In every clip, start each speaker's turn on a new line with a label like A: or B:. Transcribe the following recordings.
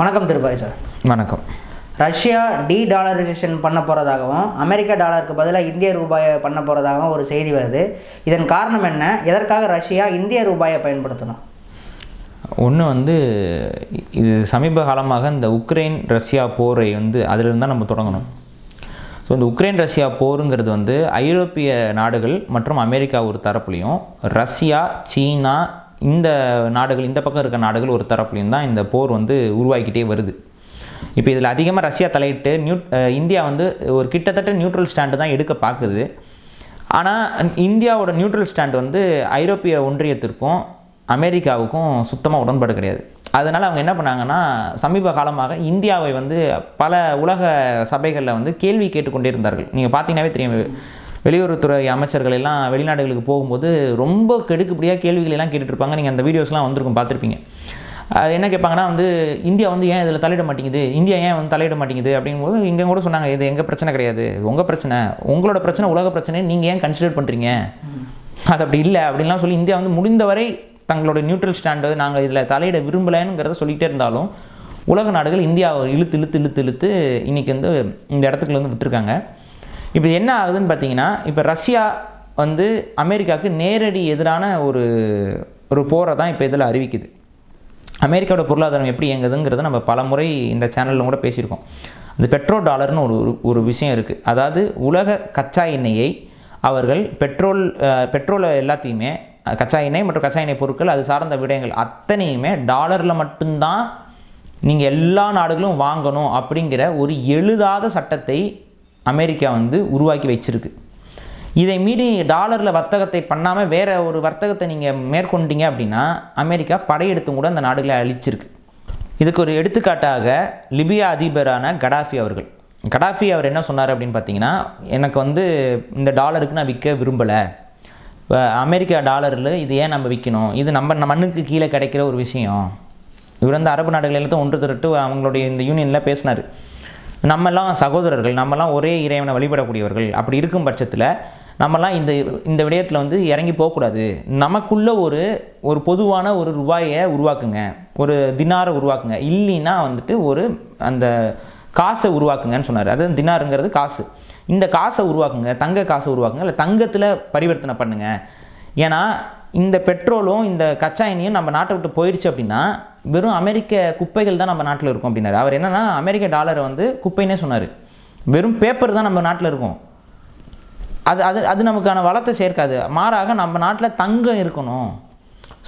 A: வணக்கம் திருபாய் சார் வணக்கம் ரஷ்யா டி டாலரைசேஷன் பண்ண போகிறதாகவும் அமெரிக்க டாலருக்கு பதிலாக இந்திய ரூபாயை பண்ண போகிறதாகவும் ஒரு செய்தி வருது இதன் காரணம் என்ன எதற்காக ரஷ்யா இந்திய ரூபாயை பயன்படுத்தணும் ஒன்று வந்து இது சமீப காலமாக இந்த உக்ரைன் ரஷ்யா போரை வந்து அதிலிருந்து தான் நம்ம தொடங்கணும் ஸோ இந்த உக்ரைன் ரஷ்யா போருங்கிறது வந்து ஐரோப்பிய நாடுகள் மற்றும் அமெரிக்கா ஒரு தரப்புலையும் ரஷ்யா சீனா இந்த நாடுகள் இந்த பக்கம் இருக்க நாடுகள் ஒரு தரப்புலையும் தான் இந்த போர் வந்து உருவாக்கிட்டே வருது இப்போ இதில் அதிகமாக ரஷ்யா தலையிட்டு நியூ இந்தியா வந்து ஒரு கிட்டத்தட்ட நியூட்ரல் ஸ்டாண்டு தான் எடுக்க பார்க்குது ஆனால் இந்தியாவோட நியூட்ரல் ஸ்டாண்ட் வந்து ஐரோப்பிய ஒன்றியத்திற்கும் அமெரிக்காவுக்கும் சுத்தமாக உடன்பாடு கிடையாது அதனால் அவங்க என்ன பண்ணாங்கன்னா சமீப காலமாக இந்தியாவை வந்து பல உலக சபைகளில் வந்து கேள்வி கேட்டுக்கொண்டே இருந்தார்கள் நீங்கள் பார்த்தீங்கன்னாவே தெரியும் வெளியுறவுத்துறை அமைச்சர்கள் எல்லாம் வெளிநாடுகளுக்கு போகும்போது ரொம்ப கெடுக்குப்படியாக கேள்விகள் எல்லாம் கேட்டுட்ருப்பாங்க நீங்கள் அந்த வீடியோஸ்லாம் வந்திருக்கும் பார்த்துருப்பீங்க என்ன கேட்பாங்கன்னா வந்து இந்தியா வந்து ஏன் இதில் தலையிட மாட்டேங்குது இந்தியா ஏன் வந்து தலையிட மாட்டேங்குது அப்படிங்கும்போது இங்கே கூட சொன்னாங்க இது எங்கள் பிரச்சனை கிடையாது உங்கள் பிரச்சனை உங்களோட பிரச்சனை உலக பிரச்சனை நீங்கள் ஏன் கன்சிடர் பண்ணுறீங்க அது அப்படி இல்லை அப்படின்லாம் சொல்லி இந்தியா வந்து முடிந்தவரை தங்களோட நியூட்ரல் ஸ்டாண்டு நாங்கள் இதில் தலையிட விரும்பலைங்கிறத சொல்லிகிட்டே இருந்தாலும் உலக நாடுகள் இந்தியாவை இழுத்து இழுத்து இழுத்து இழுத்து இன்றைக்கி வந்து இந்த இடத்துக்குள்ள வந்து விட்டுருக்காங்க இப்போ என்ன ஆகுதுன்னு பார்த்தீங்கன்னா இப்போ ரஷ்யா வந்து அமெரிக்காவுக்கு நேரடி எதிரான ஒரு ஒரு போரை தான் இப்போ இதில் அறிவிக்குது அமெரிக்காவோட பொருளாதாரம் எப்படி இயங்குதுங்கிறத நம்ம பல முறை இந்த சேனலில் கூட பேசியிருக்கோம் இந்த பெட்ரோல் டாலர்னு ஒரு ஒரு விஷயம் இருக்குது அதாவது உலக கச்சா எண்ணெயை அவர்கள் பெட்ரோல் பெட்ரோலை எல்லாத்தையுமே கச்சா எண்ணெய் மற்றும் கச்சா எண்ணெய் பொருட்கள் அது சார்ந்த விடயங்கள் அத்தனையுமே டாலரில் மட்டும்தான் நீங்கள் எல்லா நாடுகளும் வாங்கணும் அப்படிங்கிற ஒரு எழுதாத சட்டத்தை அமெரிக்கா வந்து உருவாக்கி வச்சிருக்கு இதை மீறி நீங்கள் டாலரில் வர்த்தகத்தை பண்ணாமல் வேறு ஒரு வர்த்தகத்தை நீங்கள் மேற்கொண்டீங்க அப்படின்னா அமெரிக்கா படையெடுத்தும் கூட அந்த நாடுகளை அழிச்சிருக்கு இதுக்கு ஒரு எடுத்துக்காட்டாக லிபியா அதிபரான கடாஃபி அவர்கள் கடாஃபி அவர் என்ன சொன்னார் அப்படின்னு பார்த்தீங்கன்னா எனக்கு வந்து இந்த டாலருக்கு நான் விற்க விரும்பலை அமெரிக்கா டாலரில் இது ஏன் நம்ம விற்கணும் இது நம்ம நம்ம மண்ணுக்கு கீழே கிடைக்கிற ஒரு விஷயம் இவர் வந்து அரபு நாடுகள் எல்லாத்தையும் ஒன்று திரட்டு அவங்களுடைய இந்த யூனியனில் பேசினார் நம்மெல்லாம் சகோதரர்கள் நம்மெல்லாம் ஒரே இறைவனை வழிபடக்கூடியவர்கள் அப்படி இருக்கும் பட்சத்தில் நம்மலாம் இந்த இந்த விடயத்தில் வந்து இறங்கி போகக்கூடாது நமக்குள்ள ஒரு ஒரு பொதுவான ஒரு ரூபாயை உருவாக்குங்க ஒரு தினாரை உருவாக்குங்க இல்லைன்னா வந்துட்டு ஒரு அந்த காசை உருவாக்குங்கன்னு சொன்னார் அது தினாருங்கிறது காசு இந்த காசை உருவாக்குங்க தங்க காசை உருவாக்குங்க இல்லை தங்கத்தில் பரிவர்த்தனை பண்ணுங்கள் ஏன்னா இந்த பெட்ரோலும் இந்த கச்சா எண்ணியும் நம்ம நாட்டை விட்டு போயிடுச்சு அப்படின்னா வெறும் அமெரிக்க குப்பைகள் தான் நம்ம நாட்டில் இருக்கும் அப்படின்னாரு அவர் என்னென்னா அமெரிக்க டாலரை வந்து குப்பைன்னே சொன்னார் வெறும் பேப்பர் தான் நம்ம நாட்டில் இருக்கும் அது அது அது நமக்கான வளத்தை சேர்க்காது மாறாக நம்ம நாட்டில் தங்கம் இருக்கணும்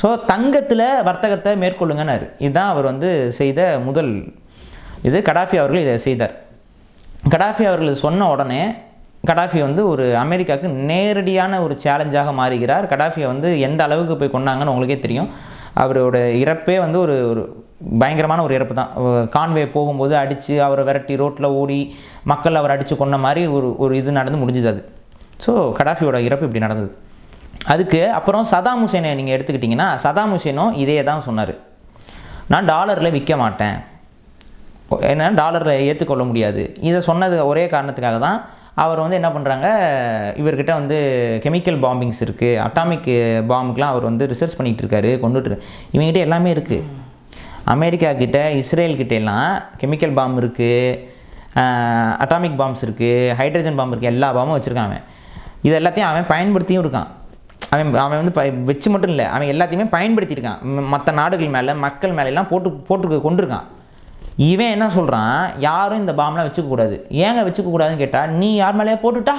A: ஸோ தங்கத்தில் வர்த்தகத்தை மேற்கொள்ளுங்கன்னாரு இதுதான் அவர் வந்து செய்த முதல் இது கடாஃபி அவர்கள் இதை செய்தார் கடாஃபி அவர்கள் சொன்ன உடனே கடாஃபி வந்து ஒரு அமெரிக்காவுக்கு நேரடியான ஒரு சேலஞ்சாக மாறுகிறார் கடாஃபியை வந்து எந்த அளவுக்கு போய் கொண்டாங்கன்னு உங்களுக்கே தெரியும் அவரோட இறப்பே வந்து ஒரு ஒரு பயங்கரமான ஒரு இறப்பு தான் கான்வே போகும்போது அடித்து அவரை விரட்டி ரோட்டில் ஓடி மக்கள் அவர் அடித்து கொன்ன மாதிரி ஒரு ஒரு இது நடந்து முடிஞ்சது அது ஸோ கடாஃபியோட இறப்பு இப்படி நடந்தது அதுக்கு அப்புறம் சதாம் ஹுசேனை நீங்கள் எடுத்துக்கிட்டிங்கன்னா சதாம் ஹுசேனும் இதே தான் சொன்னார் நான் டாலரில் விற்க மாட்டேன் ஏன்னா டாலரில் ஏற்றுக்கொள்ள முடியாது இதை சொன்னது ஒரே காரணத்துக்காக தான் அவர் வந்து என்ன பண்ணுறாங்க இவர்கிட்ட வந்து கெமிக்கல் பாம்பிங்ஸ் இருக்குது அட்டாமிக் பாம்புக்கெலாம் அவர் வந்து ரிசர்ச் பண்ணிகிட்டு இருக்காரு கொண்டுட்டு இவங்ககிட்ட எல்லாமே இருக்குது அமெரிக்கா கிட்ட கிட்டே எல்லாம் கெமிக்கல் பாம்பு இருக்குது அட்டாமிக் பாம்ஸ் இருக்குது ஹைட்ரஜன் பாம்பு இருக்குது எல்லா பாம்பும் வச்சுருக்கான் அவன் இது எல்லாத்தையும் அவன் பயன்படுத்தியும் இருக்கான் அவன் அவன் வந்து வச்சு மட்டும் இல்லை அவன் எல்லாத்தையுமே பயன்படுத்தியிருக்கான் மற்ற நாடுகள் மேலே மக்கள் மேலெல்லாம் போட்டு போட்டு கொண்டிருக்கான் இவன் என்ன சொல்கிறான் யாரும் இந்த பாம்லாம் வச்சுக்கக்கூடாது ஏங்க வச்சுக்கக்கூடாதுன்னு கேட்டால் நீ யார் மேலேயே போட்டுட்டா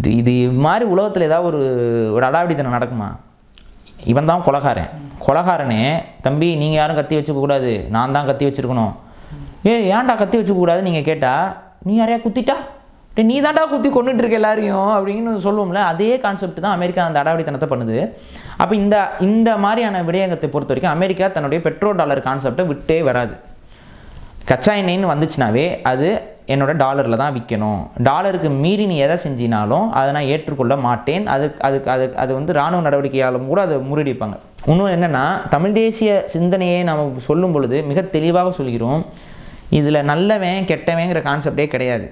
A: இது இது மாதிரி உலகத்தில் ஏதாவது ஒரு ஒரு அடாவடித்தனம் நடக்குமா இவன் தான் கொலகாரன் கொலகாரனே தம்பி நீங்கள் யாரும் கத்தி வச்சுக்கக்கூடாது நான் தான் கத்தி வச்சுருக்கணும் ஏ ஏன்டா கத்தி வச்சுக்கக்கூடாதுன்னு நீங்கள் கேட்டால் நீ யாரையா குத்திட்டா நீ தாண்டா குத்தி கொண்டுட்டு இருக்க எல்லாரையும் அப்படின்னு சொல்லுவோம்ல அதே கான்செப்ட் தான் அமெரிக்கா அந்த அடாவடித்தனத்தை பண்ணுது அப்போ இந்த இந்த மாதிரியான விடயங்கத்தை பொறுத்த வரைக்கும் அமெரிக்கா தன்னுடைய பெட்ரோல் டாலர் கான்செப்டை விட்டே வராது கச்சா எண்ணெய்ன்னு வந்துச்சுனாவே அது என்னோடய டாலரில் தான் விற்கணும் டாலருக்கு மீறி நீ எதை செஞ்சினாலும் அதை நான் ஏற்றுக்கொள்ள மாட்டேன் அதுக்கு அதுக்கு அது அது வந்து இராணுவ நடவடிக்கையாலும் கூட அதை முறியடிப்பாங்க இன்னும் என்னென்னா தமிழ் தேசிய சிந்தனையை நாம் சொல்லும் பொழுது மிக தெளிவாக சொல்கிறோம் இதில் நல்லவன் கெட்டவங்கிற கான்செப்டே கிடையாது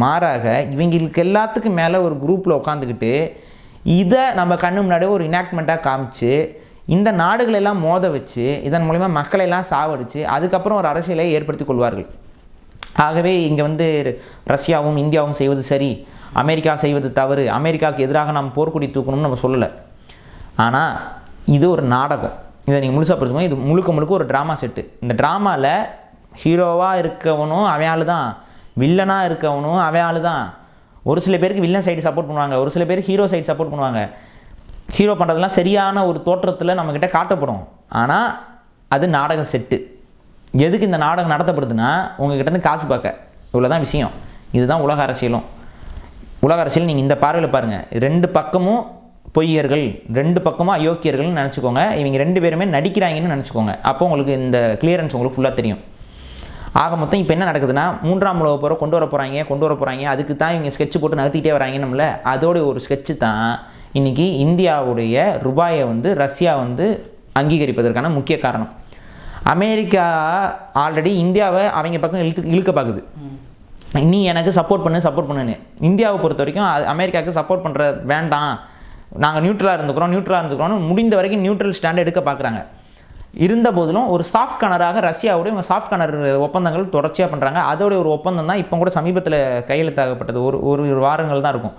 A: மாறாக இவங்களுக்கு எல்லாத்துக்கும் மேலே ஒரு குரூப்பில் உட்காந்துக்கிட்டு இதை நம்ம கண்ணு முன்னாடியே ஒரு இனாக்ட்மெண்ட்டாக காமிச்சு இந்த நாடுகளெல்லாம் மோத வச்சு இதன் மூலிமா மக்களையெல்லாம் சாவடித்து அதுக்கப்புறம் ஒரு அரசியலை ஏற்படுத்தி கொள்வார்கள் ஆகவே இங்கே வந்து ரஷ்யாவும் இந்தியாவும் செய்வது சரி அமெரிக்கா செய்வது தவறு அமெரிக்காவுக்கு எதிராக நாம் போர்க்குடி தூக்கணும்னு நம்ம சொல்லலை ஆனால் இது ஒரு நாடகம் இதை நீங்கள் முழுசாக புரிஞ்சுக்கணும் இது முழுக்க முழுக்க ஒரு ட்ராமா செட்டு இந்த ட்ராமாவில் ஹீரோவாக இருக்கவனும் அவையால் தான் வில்லனாக இருக்கவனும் அவன் ஆள் தான் ஒரு சில பேருக்கு வில்லன் சைடு சப்போர்ட் பண்ணுவாங்க ஒரு சில பேர் ஹீரோ சைடு சப்போர்ட் பண்ணுவாங்க ஹீரோ பண்ணுறதுலாம் சரியான ஒரு தோற்றத்தில் நம்மக்கிட்ட காட்டப்படும் ஆனால் அது நாடக செட்டு எதுக்கு இந்த நாடகம் நடத்தப்படுதுன்னா உங்ககிட்டருந்து காசு பார்க்க இவ்வளோ தான் விஷயம் இதுதான் உலக அரசியலும் உலக அரசியல் நீங்கள் இந்த பார்வையில் பாருங்கள் ரெண்டு பக்கமும் பொய்யர்கள் ரெண்டு பக்கமும் அயோக்கியர்கள்னு நினச்சிக்கோங்க இவங்க ரெண்டு பேருமே நடிக்கிறாங்கன்னு நினச்சிக்கோங்க அப்போ உங்களுக்கு இந்த கிளியரன்ஸ் உங்களுக்கு ஃபுல்லாக தெரியும் ஆக மொத்தம் இப்போ என்ன நடக்குதுன்னா மூன்றாம் உலக போகிற கொண்டு வர போகிறாங்க கொண்டு வர போகிறாங்க அதுக்கு தான் இவங்க ஸ்கெட்ச் போட்டு நகர்த்திட்டே வராங்க நம்மள அதோடைய ஒரு ஸ்கெட்சு தான் இன்றைக்கி இந்தியாவுடைய ரூபாயை வந்து ரஷ்யா வந்து அங்கீகரிப்பதற்கான முக்கிய காரணம் அமெரிக்கா ஆல்ரெடி இந்தியாவை அவங்க பக்கம் இழுத்து இழுக்க பார்க்குது நீ எனக்கு சப்போர்ட் பண்ணு சப்போர்ட் பண்ணுன்னு இந்தியாவை பொறுத்த வரைக்கும் அமெரிக்காவுக்கு சப்போர்ட் பண்ணுற வேண்டாம் நாங்கள் நியூட்ரலாக இருந்துக்கிறோம் நியூட்ரலாக இருந்துக்கிறோம்னு முடிந்த வரைக்கும் நியூட்ரல் ஸ்டாண்ட் எடுக்க பார்க்குறாங்க இருந்த போதிலும் ஒரு சாஃப்ட் கனராக ரஷ்யாவுடைய இவங்க சாஃப்ட் கனர் ஒப்பந்தங்கள் தொடர்ச்சியாக பண்ணுறாங்க அதோடைய ஒரு ஒப்பந்தம் தான் இப்போ கூட சமீபத்தில் கையெழுத்தாகப்பட்டது ஒரு ஒரு வாரங்கள் தான் இருக்கும்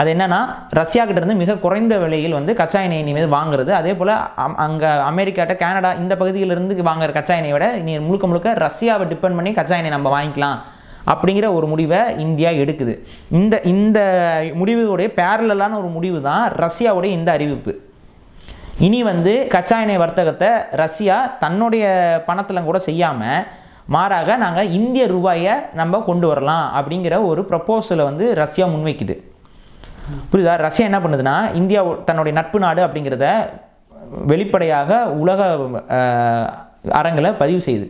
A: அது என்னென்னா ரஷ்யாக்கிட்டேருந்து மிக குறைந்த விலையில் வந்து கச்சா எண்ணெய் இனிமேல் வாங்குறது அதே போல் அம் அங்கே அமெரிக்காட்ட கேனடா இந்த பகுதியிலிருந்து வாங்குற கச்சா எண்ணெய் விட நீ முழுக்க முழுக்க ரஷ்யாவை டிபெண்ட் பண்ணி கச்சா எண்ணெய் நம்ம வாங்கிக்கலாம் அப்படிங்கிற ஒரு முடிவை இந்தியா எடுக்குது இந்த இந்த முடிவுடைய பேரலான ஒரு முடிவு தான் ரஷ்யாவுடைய இந்த அறிவிப்பு இனி வந்து கச்சா எண்ணெய் வர்த்தகத்தை ரஷ்யா தன்னுடைய பணத்தில் கூட செய்யாமல் மாறாக நாங்கள் இந்திய ரூபாயை நம்ம கொண்டு வரலாம் அப்படிங்கிற ஒரு ப்ரப்போசலை வந்து ரஷ்யா முன்வைக்குது புரியுதா ரஷ்யா என்ன பண்ணுதுன்னா இந்தியா தன்னுடைய நட்பு நாடு அப்படிங்கிறத வெளிப்படையாக உலக அரங்கில் பதிவு செய்யுது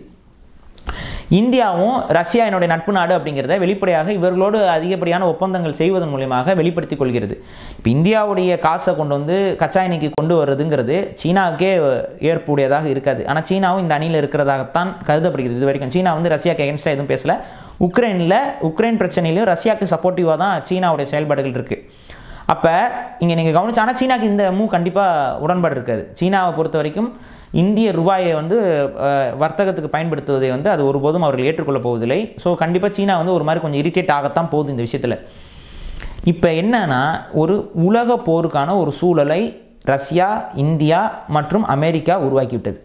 A: இந்தியாவும் ரஷ்யா என்னுடைய நட்பு நாடு அப்படிங்கிறத வெளிப்படையாக இவர்களோடு அதிகப்படியான ஒப்பந்தங்கள் செய்வதன் மூலியமாக வெளிப்படுத்திக் கொள்கிறது இப்போ இந்தியாவுடைய காசை கொண்டு வந்து கச்சா எண்ணெய்க்கு கொண்டு வர்றதுங்கிறது சீனாவுக்கே ஏற்புடையதாக இருக்காது ஆனால் சீனாவும் இந்த அணியில் இருக்கிறதாகத்தான் கருதப்படுகிறது இது வரைக்கும் சீனா வந்து ரஷ்யாவுக்கு எகென்ஸ்டாக எதுவும் பேசலை உக்ரைனில் உக்ரைன் பிரச்சனையிலும் ரஷ்யாவுக்கு சப்போர்ட்டிவாக தான் சீனாவுடைய செயல்பாடுகள் இருக்குது அப்போ இங்கே நீங்கள் கவனிச்சு ஆனால் சீனாக்கு இந்த மூவ் கண்டிப்பாக உடன்பாடு இருக்காது சீனாவை பொறுத்த வரைக்கும் இந்திய ரூபாயை வந்து வர்த்தகத்துக்கு பயன்படுத்துவதை வந்து அது ஒருபோதும் அவர்கள் ஏற்றுக்கொள்ளப் போவதில்லை ஸோ கண்டிப்பாக சீனா வந்து ஒரு மாதிரி கொஞ்சம் இரிட்டேட் ஆகத்தான் போகுது இந்த விஷயத்தில் இப்போ என்னன்னா ஒரு உலக போருக்கான ஒரு சூழலை ரஷ்யா இந்தியா மற்றும் அமெரிக்கா உருவாக்கிவிட்டது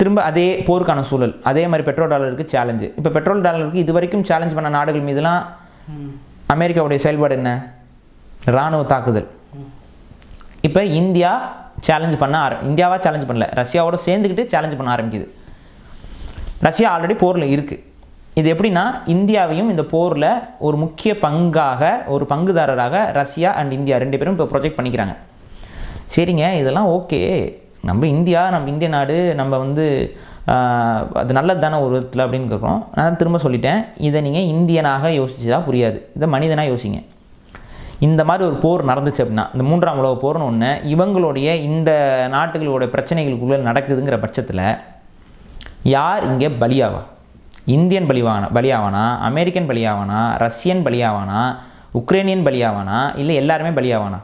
A: திரும்ப அதே போருக்கான சூழல் அதே மாதிரி பெட்ரோல் டாலருக்கு சேலஞ்சு இப்போ பெட்ரோல் டாலருக்கு இது வரைக்கும் சேலஞ்ச் பண்ண நாடுகள் மீதுலாம் அமெரிக்காவுடைய செயல்பாடு என்ன இராணுவ தாக்குதல் இப்போ இந்தியா சேலஞ்ச் பண்ண ஆர இந்தியாவாக சேலஞ்ச் பண்ணல ரஷ்யாவோட சேர்ந்துக்கிட்டு சேலஞ்ச் பண்ண ஆரம்பிக்குது ரஷ்யா ஆல்ரெடி போரில் இருக்குது இது எப்படின்னா இந்தியாவையும் இந்த போரில் ஒரு முக்கிய பங்காக ஒரு பங்குதாரராக ரஷ்யா அண்ட் இந்தியா ரெண்டு பேரும் இப்போ ப்ரொஜெக்ட் பண்ணிக்கிறாங்க சரிங்க இதெல்லாம் ஓகே நம்ம இந்தியா நம்ம இந்திய நாடு நம்ம வந்து அது நல்லது தானே ஒரு விதத்தில் அப்படின்னு கேட்குறோம் நான் திரும்ப சொல்லிட்டேன் இதை நீங்கள் இந்தியனாக யோசிச்சு தான் புரியாது இதை மனிதனாக யோசிங்க இந்த மாதிரி ஒரு போர் நடந்துச்சு அப்படின்னா இந்த மூன்றாம் உலக போர்னு ஒன்று இவங்களுடைய இந்த நாட்டுகளோட பிரச்சனைகளுக்குள்ளே நடக்குதுங்கிற பட்சத்தில் யார் இங்கே பலியாவா இந்தியன் பலிவான பலியாவானா அமெரிக்கன் பலியாவானா ரஷ்யன் பலியாவானா உக்ரைனியன் பலியாவானா இல்லை எல்லாருமே பலியாவானா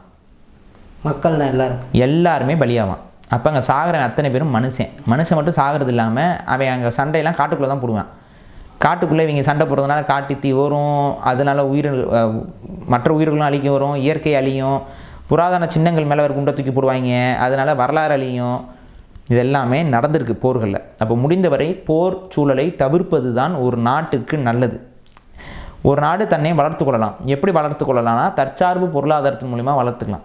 A: மக்கள் தான் எல்லாரும் எல்லாருமே பலியாவான் அப்போ அங்கே சாகிற அத்தனை பேரும் மனுஷன் மனுஷன் மட்டும் சாகிறது இல்லாமல் அவன் அங்கே சண்டையெல்லாம் காட்டுக்குள்ளே தான் போடுவான் காட்டுக்குள்ளே இவங்க சண்டை போடுறதுனால காட்டு தீ வரும் அதனால் உயிர் மற்ற உயிர்களும் அழிக்க வரும் இயற்கை அழியும் புராதன சின்னங்கள் மேலே ஒரு குண்டை தூக்கி போடுவாங்க அதனால் வரலாறு அழியும் இதெல்லாமே நடந்திருக்கு போர்களில் அப்போ முடிந்தவரை போர் சூழலை தவிர்ப்பது தான் ஒரு நாட்டுக்கு நல்லது ஒரு நாடு தன்னை வளர்த்து கொள்ளலாம் எப்படி வளர்த்து கொள்ளலாம்னா தற்சார்பு பொருளாதாரத்தின் மூலிமா வளர்த்துக்கலாம்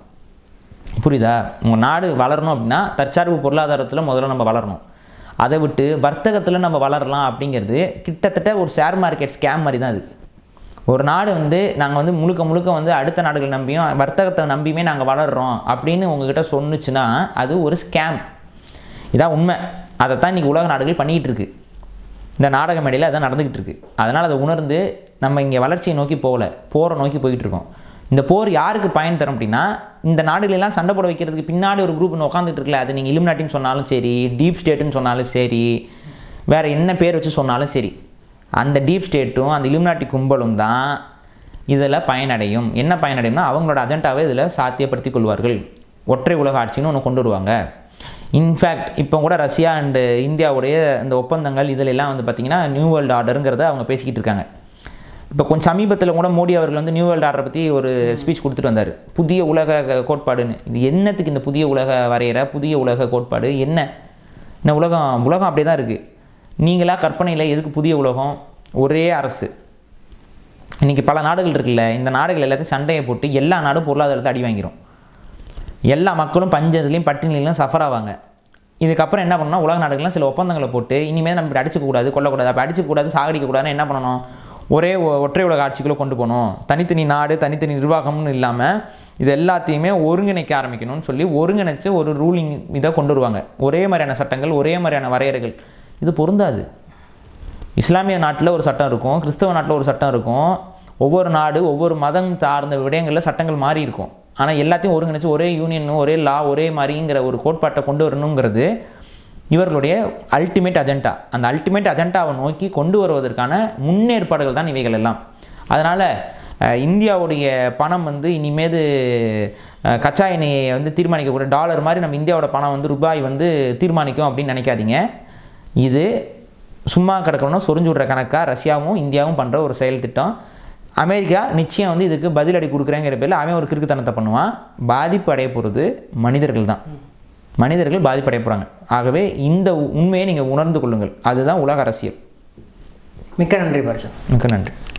A: புரியுதா உங்கள் நாடு வளரணும் அப்படின்னா தற்சார்பு பொருளாதாரத்தில் முதல்ல நம்ம வளரணும் அதை விட்டு வர்த்தகத்தில் நம்ம வளரலாம் அப்படிங்கிறது கிட்டத்தட்ட ஒரு ஷேர் மார்க்கெட் ஸ்கேம் மாதிரி தான் அது ஒரு நாடு வந்து நாங்கள் வந்து முழுக்க முழுக்க வந்து அடுத்த நாடுகள் நம்பியும் வர்த்தகத்தை நம்பியுமே நாங்கள் வளர்கிறோம் அப்படின்னு உங்ககிட்ட சொன்னிச்சுன்னா அது ஒரு ஸ்கேம் இதான் உண்மை அதை தான் இன்றைக்கி உலக நாடுகள் பண்ணிக்கிட்டு இருக்குது இந்த நாடக மேடையில் அதான் நடந்துக்கிட்டு இருக்குது அதனால் அதை உணர்ந்து நம்ம இங்கே வளர்ச்சியை நோக்கி போகலை போகிற நோக்கி போயிட்டுருக்கோம் இந்த போர் யாருக்கு பயன் தரும் அப்படின்னா இந்த நாடுகளெல்லாம் சண்டை போட வைக்கிறதுக்கு பின்னாடி ஒரு குரூப் உட்காந்துட்டு இருக்கல அது நீங்கள் இலுமினாட்டின்னு சொன்னாலும் சரி டீப் ஸ்டேட்டுன்னு சொன்னாலும் சரி வேறு என்ன பேர் வச்சு சொன்னாலும் சரி அந்த டீப் ஸ்டேட்டும் அந்த இலுமினாட்டி கும்பலும் தான் இதில் பயனடையும் என்ன பயனடையும்னா அவங்களோட அஜெண்டாவை இதில் சாத்தியப்படுத்தி கொள்வார்கள் ஒற்றை உலக ஆட்சின்னு ஒன்று கொண்டு வருவாங்க இன்ஃபேக்ட் இப்போ கூட ரஷ்யா அண்டு இந்தியாவுடைய இந்த ஒப்பந்தங்கள் இதிலெல்லாம் வந்து பார்த்திங்கன்னா நியூ வேர்ல்டு ஆர்டருங்கிறத அவங்க பேசிக்கிட்டு இருக்காங்க இப்போ கொஞ்சம் சமீபத்தில் கூட மோடி அவர்கள் வந்து நியூ வேர்ல்டு ஆர்டரை பற்றி ஒரு ஸ்பீச் கொடுத்துட்டு வந்தார் புதிய உலக கோட்பாடுன்னு இது என்னத்துக்கு இந்த புதிய உலக வரைகிற புதிய உலக கோட்பாடு என்ன இந்த உலகம் உலகம் அப்படி தான் இருக்குது நீங்களாக கற்பனையில் எதுக்கு புதிய உலகம் ஒரே அரசு இன்றைக்கி பல நாடுகள் இருக்குல்ல இந்த நாடுகள் எல்லாத்தையும் சண்டையை போட்டு எல்லா நாடும் பொருளாதாரத்தை அடி வாங்கிடும் எல்லா மக்களும் பஞ்சத்துலேயும் பட்டினிலையும் சஃபர் ஆவாங்க இதுக்கப்புறம் என்ன பண்ணணும் உலக நாடுகள்லாம் சில ஒப்பந்தங்களை போட்டு இனிமேல் நம்ம அடிச்சிக்கக்கூடாது அடிச்சுக்கூடாது கொல்லக்கூடாது அப்போ அடிச்சுக்கூடாது சாகடிக்கக்கூடாதுன்னு என்ன பண்ணணும் ஒரே ஒற்றை உலக ஆட்சிக்குள்ளே கொண்டு போகணும் தனித்தனி நாடு தனித்தனி நிர்வாகம்னு இல்லாமல் இது எல்லாத்தையுமே ஒருங்கிணைக்க ஆரம்பிக்கணும்னு சொல்லி ஒருங்கிணைச்சு ஒரு ரூலிங் இதை கொண்டு வருவாங்க ஒரே மாதிரியான சட்டங்கள் ஒரே மாதிரியான வரையறைகள் இது பொருந்தாது இஸ்லாமிய நாட்டில் ஒரு சட்டம் இருக்கும் கிறிஸ்தவ நாட்டில் ஒரு சட்டம் இருக்கும் ஒவ்வொரு நாடு ஒவ்வொரு மதம் சார்ந்த விடயங்களில் சட்டங்கள் மாறி இருக்கும் ஆனால் எல்லாத்தையும் ஒருங்கிணைச்சு ஒரே யூனியன் ஒரே லா ஒரே மாதிரிங்கிற ஒரு கோட்பாட்டை கொண்டு வரணுங்கிறது இவர்களுடைய அல்டிமேட் அஜெண்டா அந்த அல்டிமேட் அஜெண்டாவை நோக்கி கொண்டு வருவதற்கான முன்னேற்பாடுகள் தான் இவைகள் எல்லாம் அதனால் இந்தியாவுடைய பணம் வந்து இனிமேது கச்சா எண்ணெயை வந்து தீர்மானிக்கக்கூடிய டாலர் மாதிரி நம்ம இந்தியாவோட பணம் வந்து ரூபாய் வந்து தீர்மானிக்கும் அப்படின்னு நினைக்காதீங்க இது சும்மா கிடக்கணும்னா சொரிஞ்சு விடுற கணக்காக ரஷ்யாவும் இந்தியாவும் பண்ணுற ஒரு செயல் திட்டம் அமெரிக்கா நிச்சயம் வந்து இதுக்கு பதிலடி கொடுக்குறேங்கிற பேரில் அவன் ஒரு கிறுக்குத்தனத்தை பண்ணுவான் பாதிப்பு அடைய போகிறது மனிதர்கள் தான் மனிதர்கள் பாதிப்படைய போகிறாங்க ஆகவே இந்த உண்மையை நீங்கள் உணர்ந்து கொள்ளுங்கள் அதுதான் உலக அரசியல் மிக்க நன்றி பர்ஜன் மிக்க நன்றி